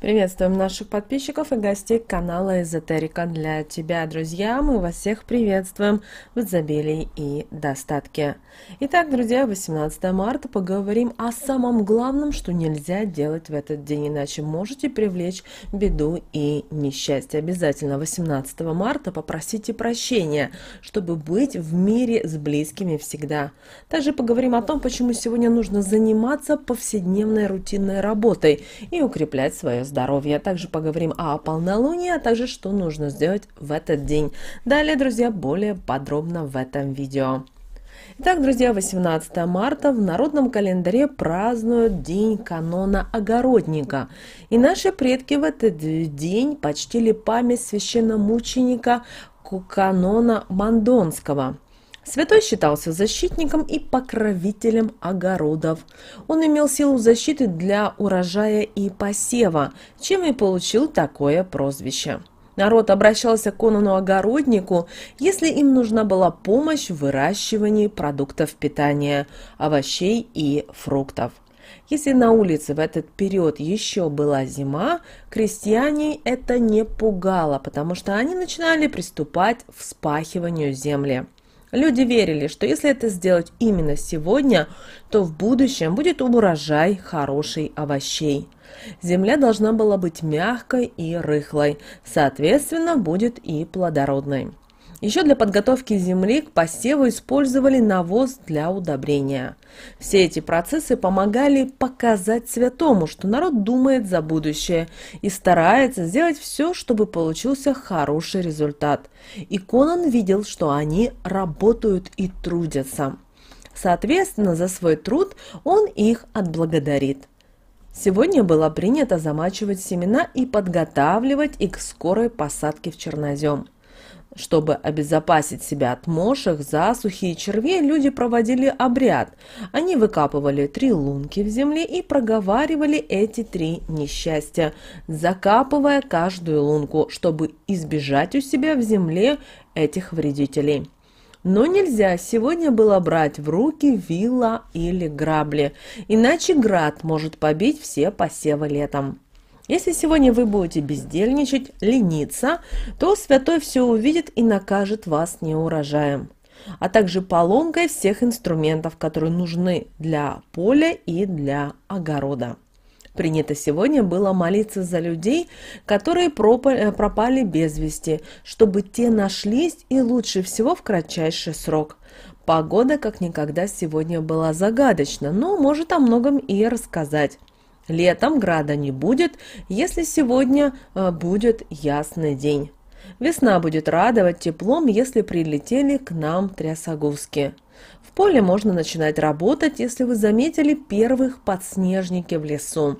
Приветствуем наших подписчиков и гостей канала Эзотерика для тебя, друзья. Мы вас всех приветствуем в изобилии и достатке. Итак, друзья, 18 марта поговорим о самом главном, что нельзя делать в этот день, иначе можете привлечь беду и несчастье. Обязательно 18 марта попросите прощения, чтобы быть в мире с близкими всегда. Также поговорим о том, почему сегодня нужно заниматься повседневной рутинной работой и укреплять свое здоровья. Также поговорим о полнолунии, а также что нужно сделать в этот день. Далее, друзья, более подробно в этом видео. Итак, друзья, 18 марта в народном календаре празднуют День канона огородника. И наши предки в этот день почтили память священномученика Куканона Мандонского – Святой считался защитником и покровителем огородов. Он имел силу защиты для урожая и посева, чем и получил такое прозвище. Народ обращался к Конану-огороднику, если им нужна была помощь в выращивании продуктов питания, овощей и фруктов. Если на улице в этот период еще была зима, крестьяне это не пугало, потому что они начинали приступать к вспахиванию земли. Люди верили, что если это сделать именно сегодня, то в будущем будет урожай хороший овощей. Земля должна была быть мягкой и рыхлой, соответственно, будет и плодородной. Еще для подготовки земли к посеву использовали навоз для удобрения. Все эти процессы помогали показать святому, что народ думает за будущее и старается сделать все, чтобы получился хороший результат. И Конан видел, что они работают и трудятся. Соответственно, за свой труд он их отблагодарит. Сегодня было принято замачивать семена и подготавливать их к скорой посадке в чернозем. Чтобы обезопасить себя от мошек, засухи и червей, люди проводили обряд. Они выкапывали три лунки в земле и проговаривали эти три несчастья, закапывая каждую лунку, чтобы избежать у себя в земле этих вредителей. Но нельзя сегодня было брать в руки вилла или грабли, иначе град может побить все посевы летом. Если сегодня вы будете бездельничать, лениться, то святой все увидит и накажет вас неурожаем, а также поломкой всех инструментов, которые нужны для поля и для огорода. Принято сегодня было молиться за людей, которые э, пропали без вести, чтобы те нашлись и лучше всего в кратчайший срок. Погода как никогда сегодня была загадочна, но может о многом и рассказать. Летом града не будет, если сегодня э, будет ясный день. Весна будет радовать теплом, если прилетели к нам трясогузки. В поле можно начинать работать, если вы заметили первых подснежники в лесу.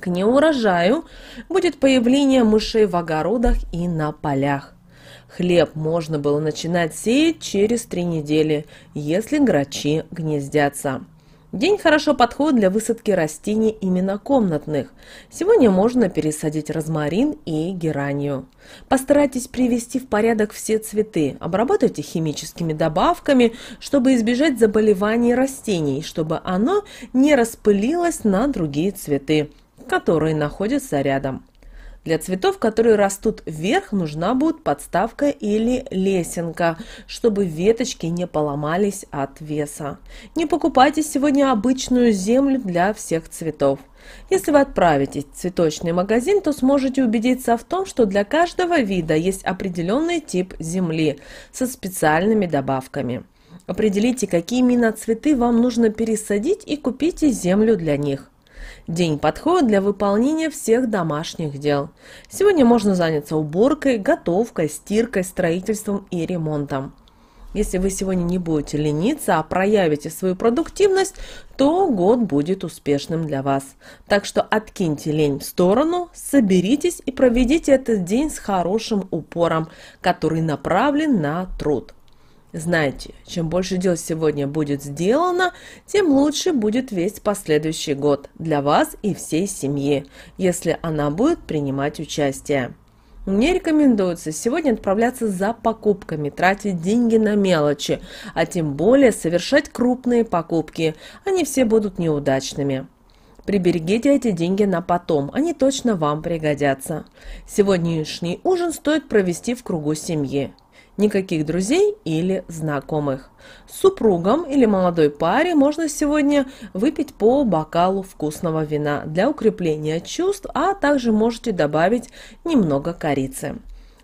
К неурожаю будет появление мышей в огородах и на полях. Хлеб можно было начинать сеять через три недели, если грачи гнездятся. День хорошо подходит для высадки растений именно комнатных. Сегодня можно пересадить розмарин и геранью. Постарайтесь привести в порядок все цветы, обработайте химическими добавками, чтобы избежать заболеваний растений, чтобы оно не распылилось на другие цветы, которые находятся рядом. Для цветов, которые растут вверх, нужна будет подставка или лесенка, чтобы веточки не поломались от веса. Не покупайте сегодня обычную землю для всех цветов. Если вы отправитесь в цветочный магазин, то сможете убедиться в том, что для каждого вида есть определенный тип земли со специальными добавками. Определите, какие именно цветы вам нужно пересадить и купите землю для них. День подходит для выполнения всех домашних дел. Сегодня можно заняться уборкой, готовкой, стиркой, строительством и ремонтом. Если вы сегодня не будете лениться, а проявите свою продуктивность, то год будет успешным для вас. Так что откиньте лень в сторону, соберитесь и проведите этот день с хорошим упором, который направлен на труд. Знаете, чем больше дел сегодня будет сделано, тем лучше будет весь последующий год для вас и всей семьи, если она будет принимать участие. Не рекомендуется сегодня отправляться за покупками, тратить деньги на мелочи, а тем более совершать крупные покупки. Они все будут неудачными. Приберегите эти деньги на потом, они точно вам пригодятся. Сегодняшний ужин стоит провести в кругу семьи никаких друзей или знакомых. С супругом или молодой паре можно сегодня выпить по бокалу вкусного вина для укрепления чувств, а также можете добавить немного корицы.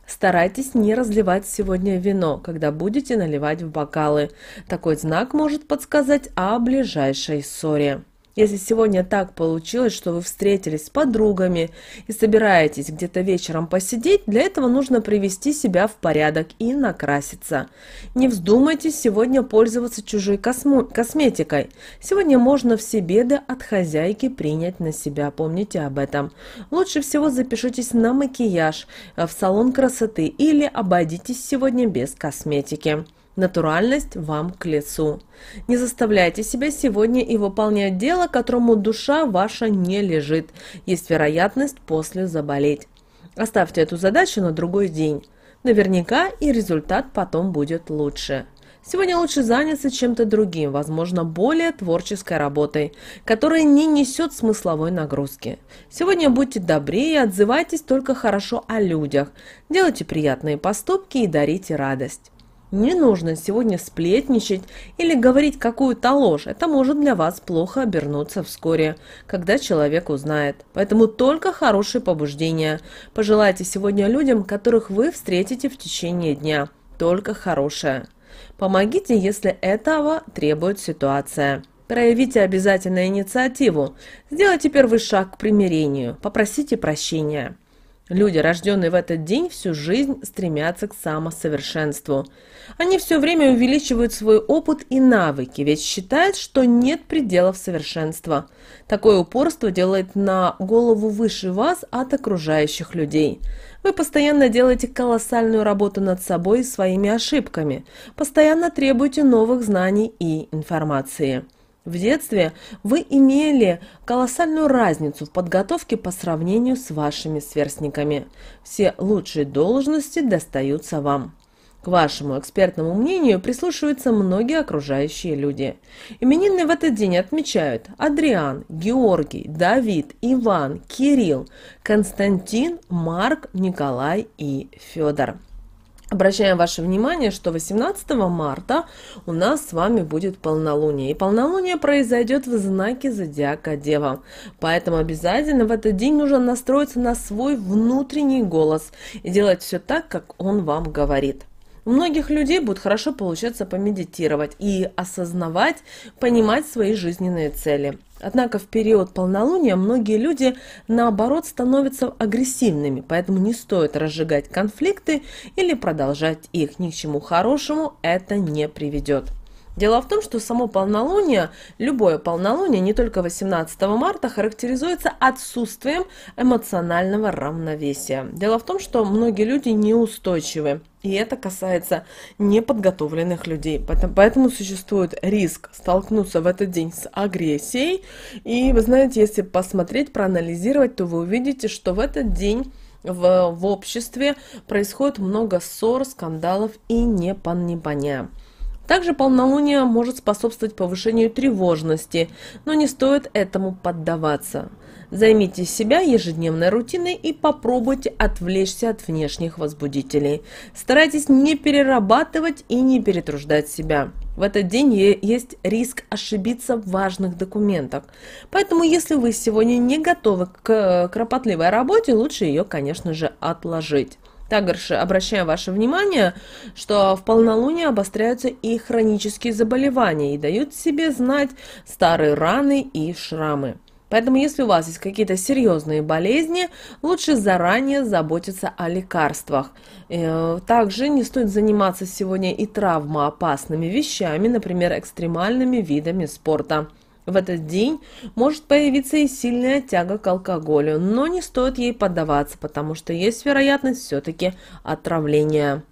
Старайтесь не разливать сегодня вино, когда будете наливать в бокалы. Такой знак может подсказать о ближайшей ссоре. Если сегодня так получилось, что вы встретились с подругами и собираетесь где-то вечером посидеть, для этого нужно привести себя в порядок и накраситься. Не вздумайте сегодня пользоваться чужой космо косметикой. Сегодня можно все беды от хозяйки принять на себя, помните об этом. Лучше всего запишитесь на макияж э, в салон красоты или обойдитесь сегодня без косметики. Натуральность вам к лицу. Не заставляйте себя сегодня и выполнять дело, которому душа ваша не лежит. Есть вероятность после заболеть. Оставьте эту задачу на другой день. Наверняка и результат потом будет лучше. Сегодня лучше заняться чем-то другим, возможно, более творческой работой, которая не несет смысловой нагрузки. Сегодня будьте добрее, отзывайтесь только хорошо о людях, делайте приятные поступки и дарите радость. Не нужно сегодня сплетничать или говорить какую-то ложь. Это может для вас плохо обернуться вскоре, когда человек узнает. Поэтому только хорошие побуждения. Пожелайте сегодня людям, которых вы встретите в течение дня. Только хорошее. Помогите, если этого требует ситуация. Проявите обязательно инициативу. Сделайте первый шаг к примирению. Попросите прощения. Люди, рожденные в этот день, всю жизнь стремятся к самосовершенству. Они все время увеличивают свой опыт и навыки, ведь считают, что нет пределов совершенства. Такое упорство делает на голову выше вас от окружающих людей. Вы постоянно делаете колоссальную работу над собой и своими ошибками, постоянно требуете новых знаний и информации. В детстве вы имели колоссальную разницу в подготовке по сравнению с вашими сверстниками. Все лучшие должности достаются вам. К вашему экспертному мнению прислушиваются многие окружающие люди. Именины в этот день отмечают Адриан, Георгий, Давид, Иван, Кирилл, Константин, Марк, Николай и Федор. Обращаем ваше внимание, что 18 марта у нас с вами будет полнолуние. И полнолуние произойдет в знаке Зодиака Дева. Поэтому обязательно в этот день нужно настроиться на свой внутренний голос и делать все так, как он вам говорит. У многих людей будет хорошо получаться помедитировать и осознавать, понимать свои жизненные цели. Однако в период полнолуния многие люди, наоборот, становятся агрессивными, поэтому не стоит разжигать конфликты или продолжать их. Ни к чему хорошему это не приведет. Дело в том, что само полнолуние, любое полнолуние, не только 18 марта, характеризуется отсутствием эмоционального равновесия. Дело в том, что многие люди неустойчивы. И это касается неподготовленных людей. Поэтому, существует риск столкнуться в этот день с агрессией. И вы знаете, если посмотреть, проанализировать, то вы увидите, что в этот день в, в обществе происходит много ссор, скандалов и непонимания. Также полнолуние может способствовать повышению тревожности, но не стоит этому поддаваться. Займитесь себя ежедневной рутиной и попробуйте отвлечься от внешних возбудителей. Старайтесь не перерабатывать и не перетруждать себя. В этот день есть риск ошибиться в важных документах. Поэтому, если вы сегодня не готовы к э, кропотливой работе, лучше ее, конечно же, отложить. Также обращаем ваше внимание, что в полнолуние обостряются и хронические заболевания и дают себе знать старые раны и шрамы. Поэтому, если у вас есть какие-то серьезные болезни, лучше заранее заботиться о лекарствах. Э, также не стоит заниматься сегодня и травмоопасными вещами, например, экстремальными видами спорта. В этот день может появиться и сильная тяга к алкоголю, но не стоит ей поддаваться, потому что есть вероятность все-таки отравления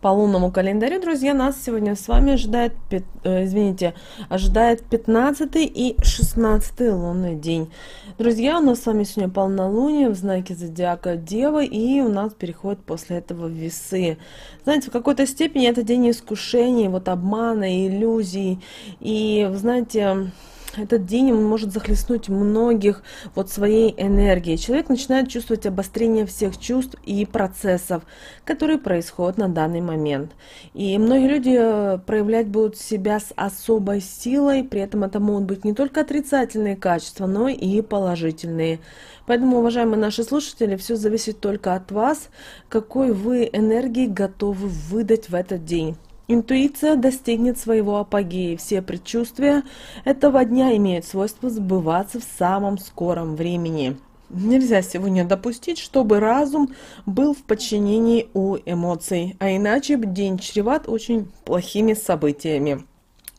по лунному календарю, друзья, нас сегодня с вами ожидает, э, извините, ожидает 15 и 16 лунный день. Друзья, у нас с вами сегодня полнолуние в знаке зодиака Девы, и у нас переходит после этого весы. Знаете, в какой-то степени это день искушений, вот обмана, иллюзий, и, знаете, этот день он может захлестнуть многих вот своей энергией. Человек начинает чувствовать обострение всех чувств и процессов, которые происходят на данный момент. И многие люди э, проявлять будут себя с особой силой, при этом это могут быть не только отрицательные качества, но и положительные. Поэтому, уважаемые наши слушатели, все зависит только от вас, какой вы энергии готовы выдать в этот день. Интуиция достигнет своего апогея. Все предчувствия этого дня имеют свойство сбываться в самом скором времени. Нельзя сегодня допустить, чтобы разум был в подчинении у эмоций, а иначе день чреват очень плохими событиями.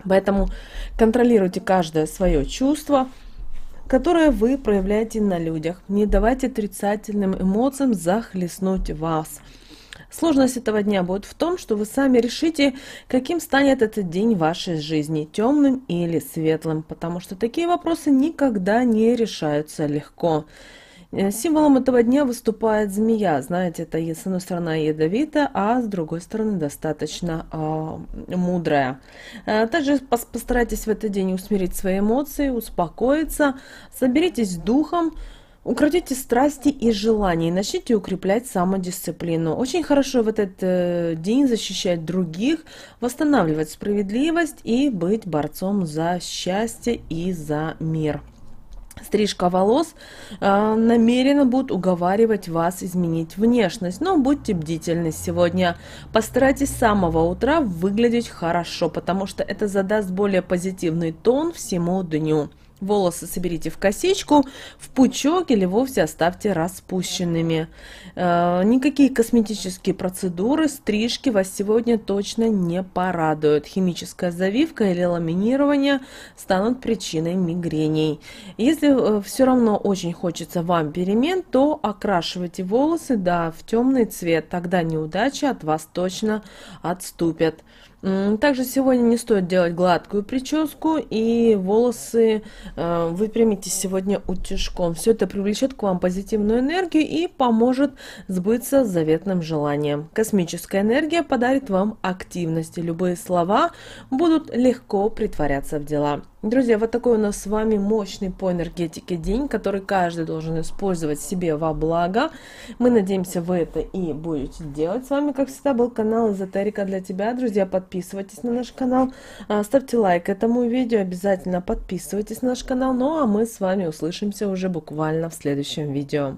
Поэтому контролируйте каждое свое чувство, которое вы проявляете на людях. Не давайте отрицательным эмоциям захлестнуть вас – Сложность этого дня будет в том, что вы сами решите, каким станет этот день вашей жизни, темным или светлым, потому что такие вопросы никогда не решаются легко. Э, символом этого дня выступает змея. Знаете, это с одной стороны ядовита, а с другой стороны достаточно а, э, мудрая. Также постарайтесь в этот день усмирить свои эмоции, успокоиться, соберитесь с духом, Укротите страсти и желания и начните укреплять самодисциплину. Очень хорошо в этот э, день защищать других, восстанавливать справедливость и быть борцом за счастье и за мир. Стрижка волос э, намеренно будет уговаривать вас изменить внешность, но будьте бдительны сегодня. Постарайтесь с самого утра выглядеть хорошо, потому что это задаст более позитивный тон всему дню. Волосы соберите в косичку, в пучок или вовсе оставьте распущенными. Э, никакие косметические процедуры, стрижки вас сегодня точно не порадуют. Химическая завивка или ламинирование станут причиной мигрений. Если э, все равно очень хочется вам перемен, то окрашивайте волосы да, в темный цвет, тогда неудачи от вас точно отступят. Также сегодня не стоит делать гладкую прическу и волосы э, выпрямите сегодня утюжком. Все это привлечет к вам позитивную энергию и поможет сбыться заветным желанием. Космическая энергия подарит вам активность. Любые слова будут легко притворяться в дела. Друзья, вот такой у нас с вами мощный по энергетике день, который каждый должен использовать себе во благо. Мы надеемся, вы это и будете делать. С вами, как всегда, был канал Эзотерика для тебя. Друзья, подписывайтесь на наш канал, а, ставьте лайк этому видео, обязательно подписывайтесь на наш канал. Ну а мы с вами услышимся уже буквально в следующем видео.